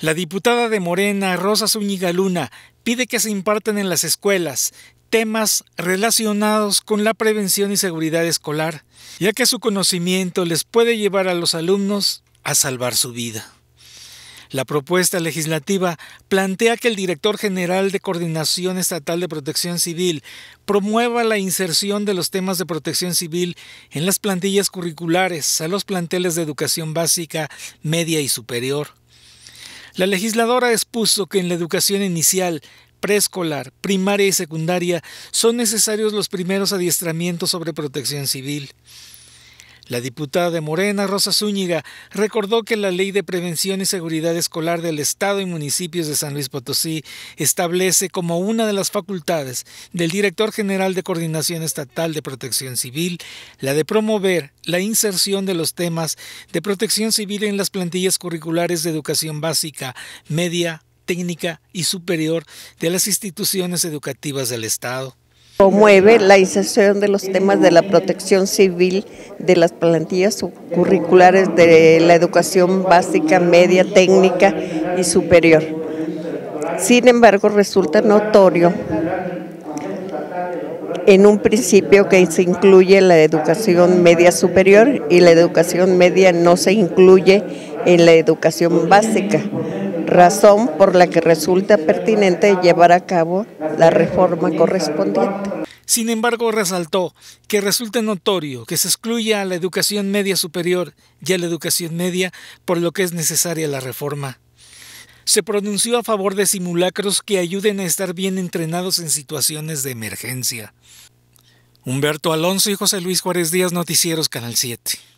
La diputada de Morena, Rosa Zúñiga Luna, pide que se impartan en las escuelas temas relacionados con la prevención y seguridad escolar, ya que su conocimiento les puede llevar a los alumnos a salvar su vida. La propuesta legislativa plantea que el director general de Coordinación Estatal de Protección Civil promueva la inserción de los temas de protección civil en las plantillas curriculares a los planteles de educación básica, media y superior la legisladora expuso que en la educación inicial, preescolar, primaria y secundaria son necesarios los primeros adiestramientos sobre protección civil. La diputada de Morena, Rosa Zúñiga, recordó que la Ley de Prevención y Seguridad Escolar del Estado y Municipios de San Luis Potosí establece como una de las facultades del Director General de Coordinación Estatal de Protección Civil la de promover la inserción de los temas de protección civil en las plantillas curriculares de educación básica, media, técnica y superior de las instituciones educativas del Estado. Promueve la inserción de los temas de la protección civil de las plantillas curriculares de la educación básica, media, técnica y superior. Sin embargo, resulta notorio en un principio que se incluye la educación media superior y la educación media no se incluye en la educación básica razón por la que resulta pertinente llevar a cabo la reforma correspondiente. Sin embargo, resaltó que resulta notorio que se excluya a la educación media superior y a la educación media, por lo que es necesaria la reforma. Se pronunció a favor de simulacros que ayuden a estar bien entrenados en situaciones de emergencia. Humberto Alonso y José Luis Juárez Díaz, Noticieros Canal 7.